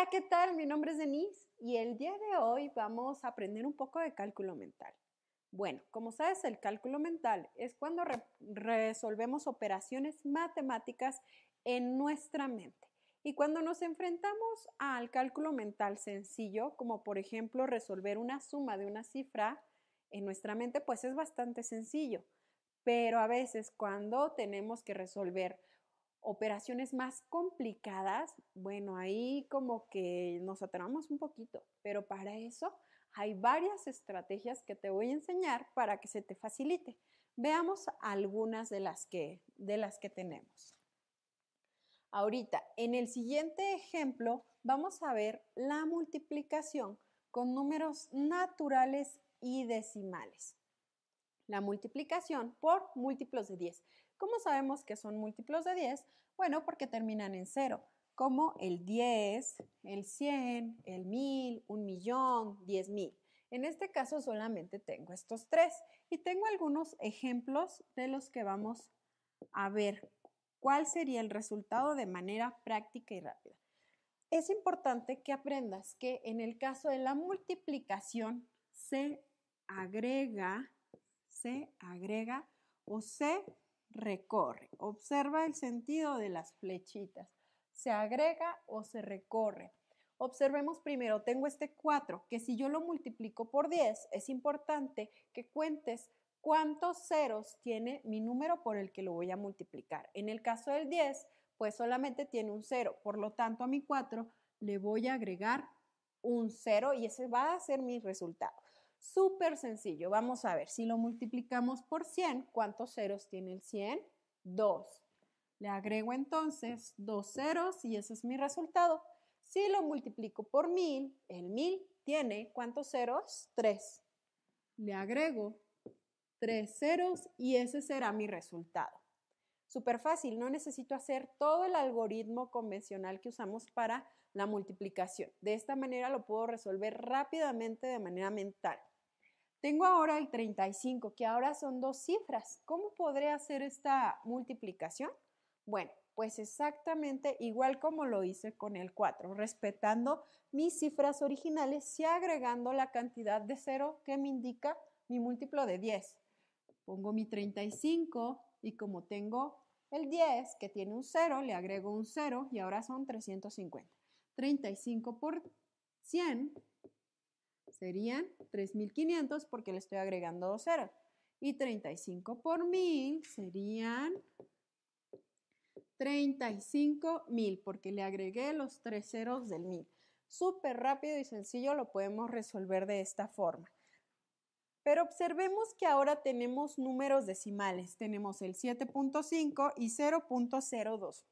Hola, ¿qué tal? Mi nombre es Denise y el día de hoy vamos a aprender un poco de cálculo mental. Bueno, como sabes, el cálculo mental es cuando resolvemos operaciones matemáticas en nuestra mente. Y cuando nos enfrentamos al cálculo mental sencillo, como por ejemplo resolver una suma de una cifra en nuestra mente, pues es bastante sencillo. Pero a veces cuando tenemos que resolver operaciones más complicadas, bueno, ahí como que nos atramos un poquito, pero para eso hay varias estrategias que te voy a enseñar para que se te facilite. Veamos algunas de las que, de las que tenemos. Ahorita, en el siguiente ejemplo, vamos a ver la multiplicación con números naturales y decimales. La multiplicación por múltiplos de 10. ¿Cómo sabemos que son múltiplos de 10? Bueno, porque terminan en 0, como el 10, el 100, el 1000, un millón, 10 mil. En este caso solamente tengo estos tres y tengo algunos ejemplos de los que vamos a ver cuál sería el resultado de manera práctica y rápida. Es importante que aprendas que en el caso de la multiplicación se agrega, se agrega o se recorre. Observa el sentido de las flechitas. Se agrega o se recorre. Observemos primero, tengo este 4, que si yo lo multiplico por 10, es importante que cuentes cuántos ceros tiene mi número por el que lo voy a multiplicar. En el caso del 10, pues solamente tiene un 0, por lo tanto a mi 4 le voy a agregar un 0 y ese va a ser mi resultado. Súper sencillo. Vamos a ver, si lo multiplicamos por 100, ¿cuántos ceros tiene el 100? 2. Le agrego entonces dos ceros y ese es mi resultado. Si lo multiplico por 1000, el 1000 tiene ¿cuántos ceros? 3. Le agrego tres ceros y ese será mi resultado. Súper fácil, no necesito hacer todo el algoritmo convencional que usamos para la multiplicación. De esta manera lo puedo resolver rápidamente de manera mental. Tengo ahora el 35, que ahora son dos cifras. ¿Cómo podré hacer esta multiplicación? Bueno, pues exactamente igual como lo hice con el 4, respetando mis cifras originales y agregando la cantidad de 0 que me indica mi múltiplo de 10. Pongo mi 35 y como tengo el 10 que tiene un 0, le agrego un 0 y ahora son 350. 35 por 100 serían 3.500 porque le estoy agregando dos ceros. Y 35 por 1.000 serían 35.000 porque le agregué los tres ceros del 1.000. Súper rápido y sencillo lo podemos resolver de esta forma. Pero observemos que ahora tenemos números decimales. Tenemos el 7.5 y 0.02.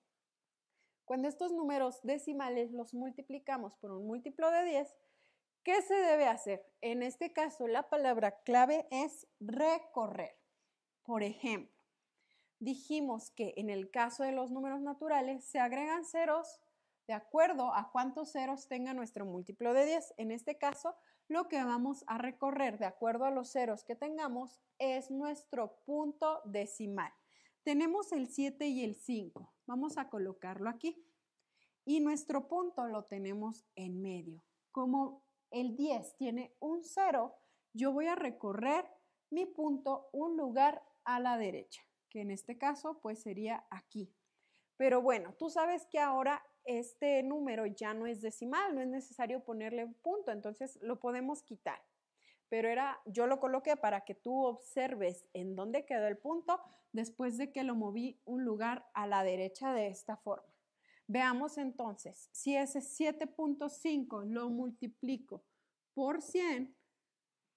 Cuando estos números decimales los multiplicamos por un múltiplo de 10, ¿Qué se debe hacer? En este caso, la palabra clave es recorrer. Por ejemplo, dijimos que en el caso de los números naturales se agregan ceros de acuerdo a cuántos ceros tenga nuestro múltiplo de 10. En este caso, lo que vamos a recorrer de acuerdo a los ceros que tengamos es nuestro punto decimal. Tenemos el 7 y el 5. Vamos a colocarlo aquí. Y nuestro punto lo tenemos en medio. Como el 10 tiene un 0, yo voy a recorrer mi punto un lugar a la derecha, que en este caso pues sería aquí. Pero bueno, tú sabes que ahora este número ya no es decimal, no es necesario ponerle un punto, entonces lo podemos quitar. Pero era, yo lo coloqué para que tú observes en dónde quedó el punto después de que lo moví un lugar a la derecha de esta forma. Veamos entonces, si ese 7.5 lo multiplico por 100,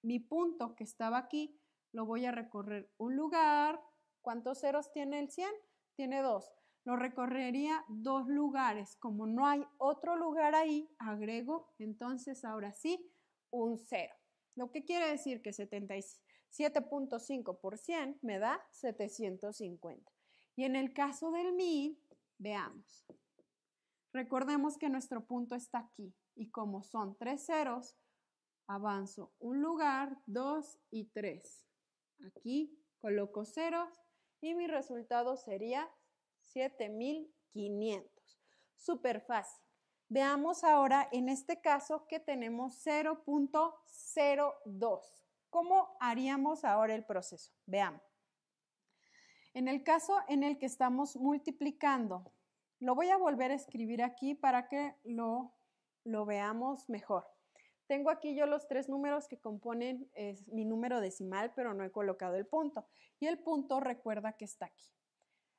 mi punto que estaba aquí, lo voy a recorrer un lugar. ¿Cuántos ceros tiene el 100? Tiene dos. Lo recorrería dos lugares. Como no hay otro lugar ahí, agrego entonces ahora sí un cero. Lo que quiere decir que 7.5 por 100 me da 750. Y en el caso del 1000, veamos. Recordemos que nuestro punto está aquí y como son tres ceros, avanzo un lugar, dos y tres. Aquí coloco ceros y mi resultado sería 7500. Súper fácil. Veamos ahora en este caso que tenemos 0.02. ¿Cómo haríamos ahora el proceso? Veamos. En el caso en el que estamos multiplicando lo voy a volver a escribir aquí para que lo, veamos mejor. Tengo aquí yo los tres números que componen mi número decimal, pero no he colocado el punto. Y el punto recuerda que está aquí.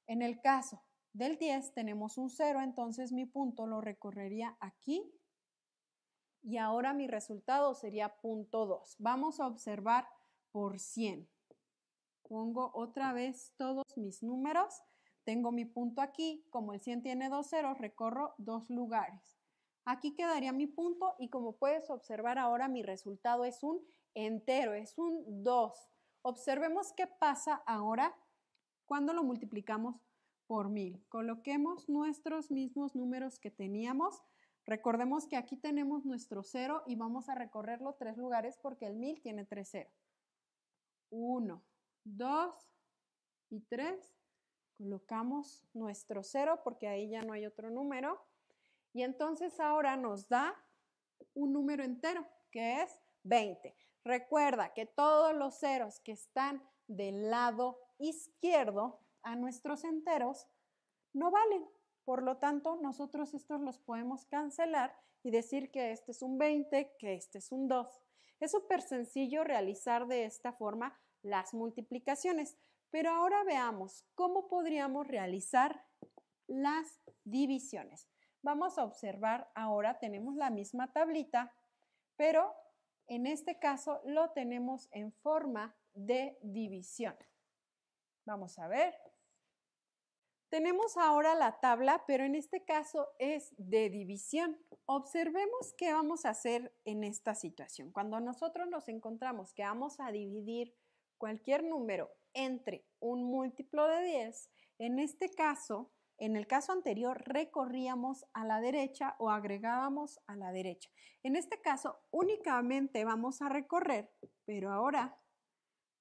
En el caso del 10 tenemos un 0, entonces mi punto lo recorrería aquí y ahora mi resultado sería punto 2. Vamos a observar por 100. Pongo otra vez todos mis números tengo mi punto aquí, como el 100 tiene dos ceros, recorro dos lugares. Aquí quedaría mi punto y como puedes observar ahora mi resultado es un entero, es un 2. Observemos qué pasa ahora cuando lo multiplicamos por 1000. Coloquemos nuestros mismos números que teníamos. Recordemos que aquí tenemos nuestro 0 y vamos a recorrerlo tres lugares porque el 1000 tiene tres ceros. 1, 2 y 3 Colocamos nuestro cero porque ahí ya no hay otro número. Y entonces ahora nos da un número entero, que es 20. Recuerda que todos los ceros que están del lado izquierdo a nuestros enteros no valen. Por lo tanto, nosotros estos los podemos cancelar y decir que este es un 20, que este es un 2. Es súper sencillo realizar de esta forma las multiplicaciones. Pero ahora veamos cómo podríamos realizar las divisiones. Vamos a observar ahora, tenemos la misma tablita, pero en este caso lo tenemos en forma de división. Vamos a ver. Tenemos ahora la tabla, pero en este caso es de división. Observemos qué vamos a hacer en esta situación. Cuando nosotros nos encontramos que vamos a dividir cualquier número entre un múltiplo de 10, en este caso, en el caso anterior, recorríamos a la derecha o agregábamos a la derecha. En este caso, únicamente vamos a recorrer, pero ahora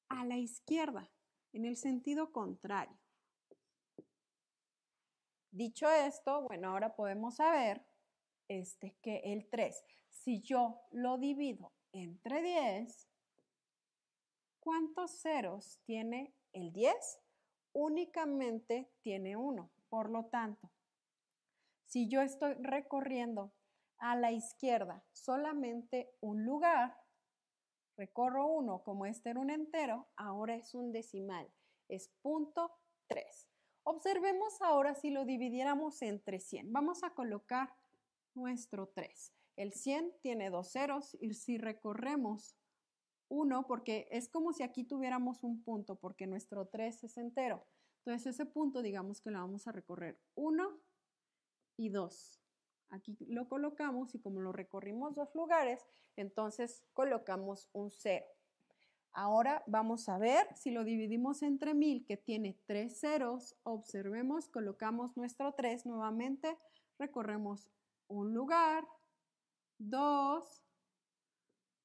a la izquierda, en el sentido contrario. Dicho esto, bueno, ahora podemos saber este, que el 3, si yo lo divido entre 10, ¿Cuántos ceros tiene el 10? Únicamente tiene uno. Por lo tanto, si yo estoy recorriendo a la izquierda solamente un lugar, recorro uno, como este era un entero, ahora es un decimal, es punto 3. Observemos ahora si lo dividiéramos entre 100. Vamos a colocar nuestro 3. El 100 tiene dos ceros y si recorremos 1 porque es como si aquí tuviéramos un punto, porque nuestro 3 es entero. Entonces ese punto digamos que lo vamos a recorrer 1 y 2. Aquí lo colocamos y como lo recorrimos dos lugares, entonces colocamos un 0. Ahora vamos a ver si lo dividimos entre 1000 que tiene 3 ceros, observemos, colocamos nuestro 3 nuevamente, recorremos un lugar, 2,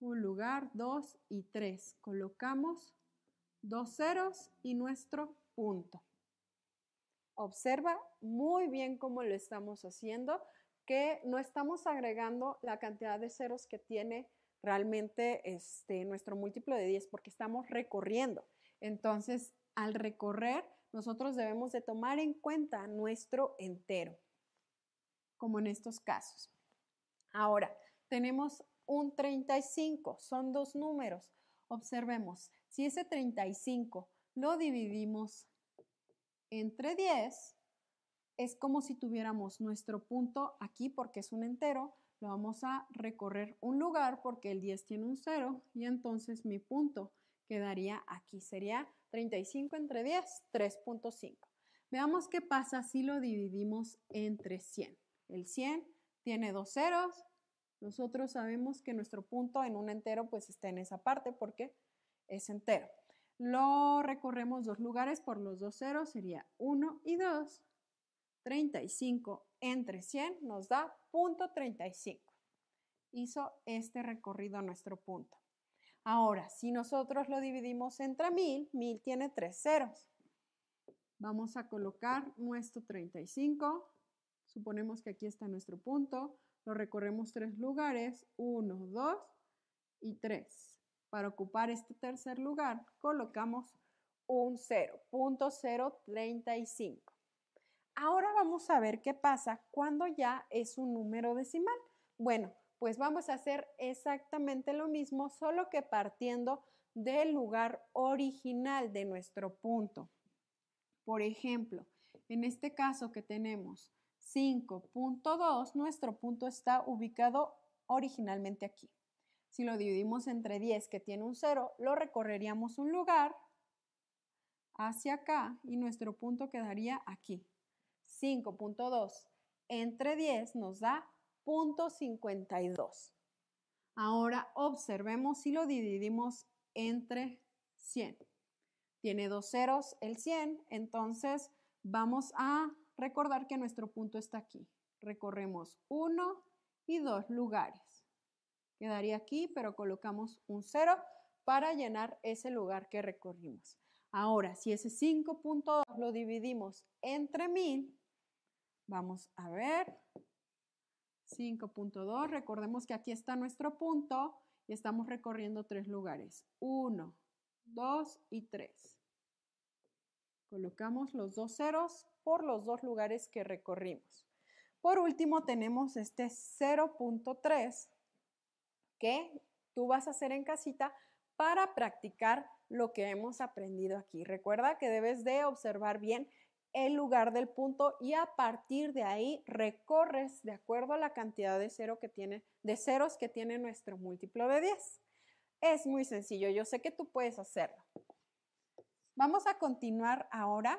un lugar, dos y tres. Colocamos dos ceros y nuestro punto. Observa muy bien cómo lo estamos haciendo, que no estamos agregando la cantidad de ceros que tiene realmente este, nuestro múltiplo de 10, porque estamos recorriendo. Entonces, al recorrer, nosotros debemos de tomar en cuenta nuestro entero, como en estos casos. Ahora, tenemos un 35. Son dos números. Observemos, si ese 35 lo dividimos entre 10, es como si tuviéramos nuestro punto aquí porque es un entero, lo vamos a recorrer un lugar porque el 10 tiene un 0 y entonces mi punto quedaría aquí, sería 35 entre 10, 3.5. Veamos qué pasa si lo dividimos entre 100. El 100 tiene dos ceros, nosotros sabemos que nuestro punto en un entero pues está en esa parte porque es entero. Lo recorremos dos lugares por los dos ceros, sería 1 y 2. 35 entre 100 nos da punto 35. Hizo este recorrido nuestro punto. Ahora, si nosotros lo dividimos entre 1000, 1000 tiene tres ceros. Vamos a colocar nuestro 35. Suponemos que aquí está nuestro punto lo recorremos tres lugares, 1, 2 y 3, Para ocupar este tercer lugar colocamos un 0.035. Ahora vamos a ver qué pasa cuando ya es un número decimal. Bueno, pues vamos a hacer exactamente lo mismo, solo que partiendo del lugar original de nuestro punto. Por ejemplo, en este caso que tenemos 5.2, nuestro punto está ubicado originalmente aquí. Si lo dividimos entre 10, que tiene un 0, lo recorreríamos un lugar hacia acá y nuestro punto quedaría aquí. 5.2 entre 10 nos da .52. Ahora observemos si lo dividimos entre 100. Tiene dos ceros el 100, entonces vamos a recordar que nuestro punto está aquí. Recorremos uno y dos lugares. Quedaría aquí, pero colocamos un cero para llenar ese lugar que recorrimos. Ahora, si ese 5.2 lo dividimos entre 1000, vamos a ver. 5.2, recordemos que aquí está nuestro punto y estamos recorriendo tres lugares. 1, 2 y 3. Colocamos los dos ceros por los dos lugares que recorrimos. Por último, tenemos este 0.3 que tú vas a hacer en casita para practicar lo que hemos aprendido aquí. Recuerda que debes de observar bien el lugar del punto y a partir de ahí recorres de acuerdo a la cantidad de, cero que tiene, de ceros que tiene nuestro múltiplo de 10. Es muy sencillo, yo sé que tú puedes hacerlo. Vamos a continuar ahora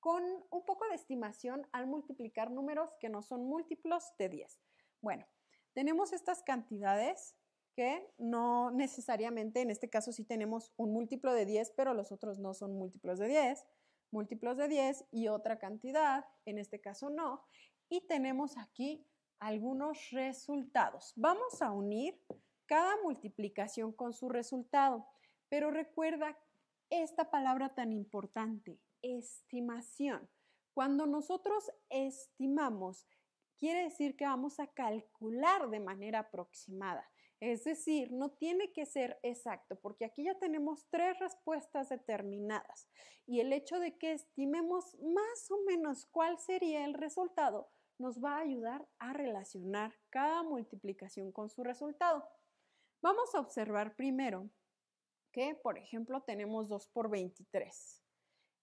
con un poco de estimación al multiplicar números que no son múltiplos de 10. Bueno, tenemos estas cantidades que no necesariamente, en este caso sí tenemos un múltiplo de 10, pero los otros no son múltiplos de 10, múltiplos de 10 y otra cantidad, en este caso no. Y tenemos aquí algunos resultados. Vamos a unir cada multiplicación con su resultado, pero recuerda esta palabra tan importante, estimación. Cuando nosotros estimamos, quiere decir que vamos a calcular de manera aproximada. Es decir, no tiene que ser exacto, porque aquí ya tenemos tres respuestas determinadas. Y el hecho de que estimemos más o menos cuál sería el resultado nos va a ayudar a relacionar cada multiplicación con su resultado. Vamos a observar primero que por ejemplo tenemos 2 por 23.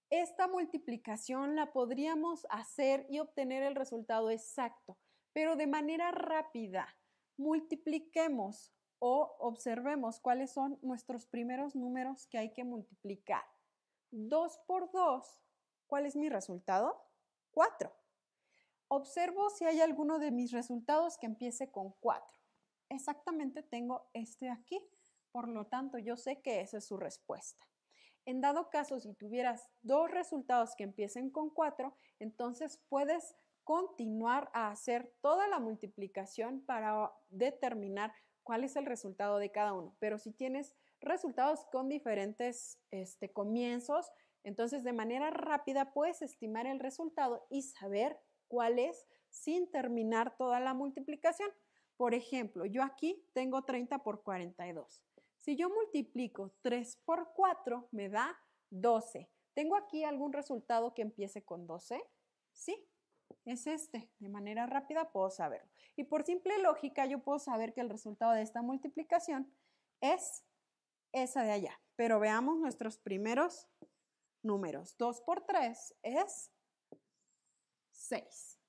Esta multiplicación la podríamos hacer y obtener el resultado exacto, pero de manera rápida. Multipliquemos o observemos cuáles son nuestros primeros números que hay que multiplicar. 2 por 2, ¿cuál es mi resultado? 4. Observo si hay alguno de mis resultados que empiece con 4. Exactamente tengo este aquí. Por lo tanto, yo sé que esa es su respuesta. En dado caso, si tuvieras dos resultados que empiecen con 4, entonces puedes continuar a hacer toda la multiplicación para determinar cuál es el resultado de cada uno. Pero si tienes resultados con diferentes este, comienzos, entonces de manera rápida puedes estimar el resultado y saber cuál es sin terminar toda la multiplicación. Por ejemplo, yo aquí tengo 30 por 42. Si yo multiplico 3 por 4, me da 12. ¿Tengo aquí algún resultado que empiece con 12? Sí, es este. De manera rápida puedo saberlo. Y por simple lógica yo puedo saber que el resultado de esta multiplicación es esa de allá. Pero veamos nuestros primeros números. 2 por 3 es 6.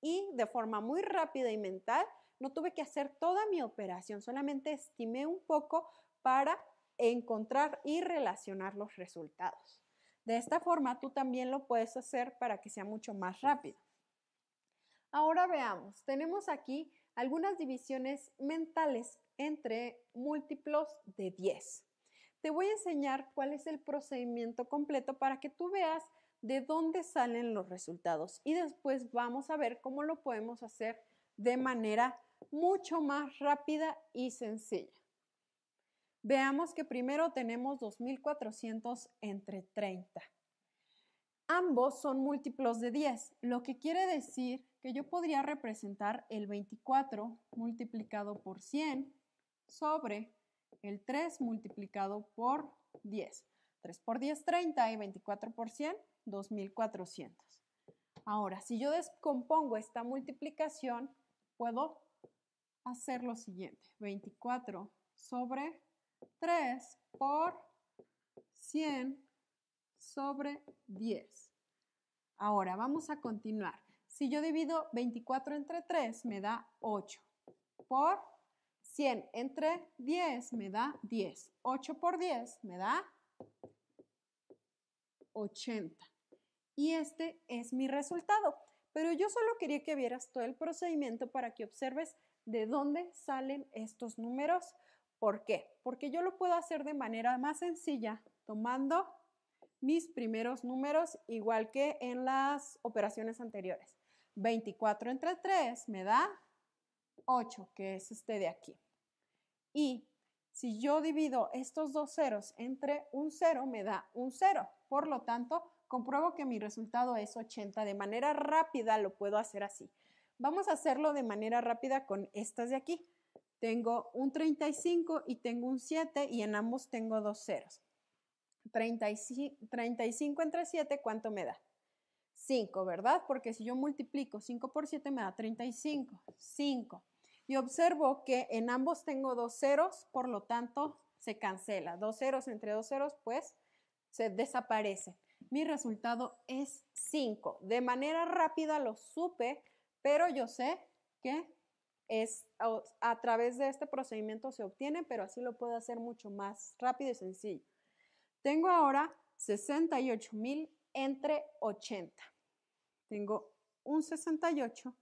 Y de forma muy rápida y mental, no tuve que hacer toda mi operación, solamente estimé un poco para encontrar y relacionar los resultados. De esta forma, tú también lo puedes hacer para que sea mucho más rápido. Ahora veamos, tenemos aquí algunas divisiones mentales entre múltiplos de 10. Te voy a enseñar cuál es el procedimiento completo para que tú veas de dónde salen los resultados y después vamos a ver cómo lo podemos hacer de manera mucho más rápida y sencilla. Veamos que primero tenemos 2400 entre 30. Ambos son múltiplos de 10, lo que quiere decir que yo podría representar el 24 multiplicado por 100 sobre el 3 multiplicado por 10. 3 por 10, 30 y 24 por 100, 2400. Ahora, si yo descompongo esta multiplicación, puedo hacer lo siguiente. 24 sobre 3 por 100 sobre 10. Ahora vamos a continuar. Si yo divido 24 entre 3 me da 8 por 100 entre 10 me da 10. 8 por 10 me da 80. Y este es mi resultado. Pero yo solo quería que vieras todo el procedimiento para que observes de dónde salen estos números ¿Por qué? Porque yo lo puedo hacer de manera más sencilla, tomando mis primeros números igual que en las operaciones anteriores. 24 entre 3 me da 8, que es este de aquí. Y si yo divido estos dos ceros entre un cero, me da un cero. Por lo tanto, compruebo que mi resultado es 80. De manera rápida lo puedo hacer así. Vamos a hacerlo de manera rápida con estas de aquí tengo un 35 y tengo un 7 y en ambos tengo dos ceros. 35, entre 7, ¿cuánto me da? 5, ¿verdad? Porque si yo multiplico 5 por 7 me da 35. 5. Y observo que en ambos tengo dos ceros, por lo tanto se cancela. Dos ceros entre dos ceros, pues se desaparece. Mi resultado es 5. De manera rápida lo supe, pero yo sé que es a, través de este procedimiento se obtiene, pero así lo puedo hacer mucho más rápido y sencillo. Tengo ahora 68 mil entre 80. Tengo un 68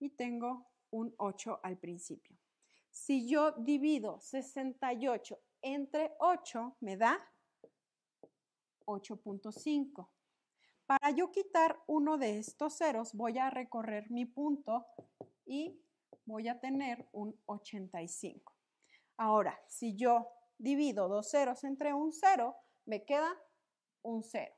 y tengo un 8 al principio. Si yo divido 68 entre 8, me da 8.5. Para yo quitar uno de estos ceros, voy a recorrer mi punto y voy a tener un 85. Ahora, si yo divido dos ceros entre un cero, me queda un cero.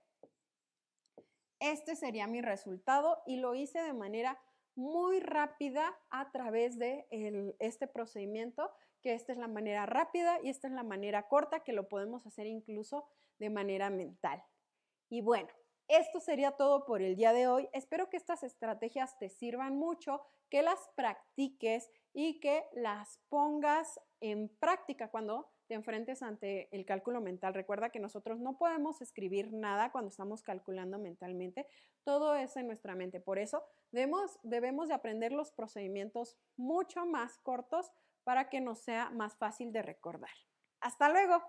Este sería mi resultado y lo hice de manera muy rápida a través de este procedimiento, que esta es la manera rápida y esta es la manera corta, que lo podemos hacer incluso de manera mental. Y bueno, esto sería todo por el día de hoy. Espero que estas estrategias te sirvan mucho, que las practiques y que las pongas en práctica cuando te enfrentes ante el cálculo mental. Recuerda que nosotros no podemos escribir nada cuando estamos calculando mentalmente. Todo es en nuestra mente. Por eso debemos, debemos de aprender los procedimientos mucho más cortos para que nos sea más fácil de recordar. Hasta luego.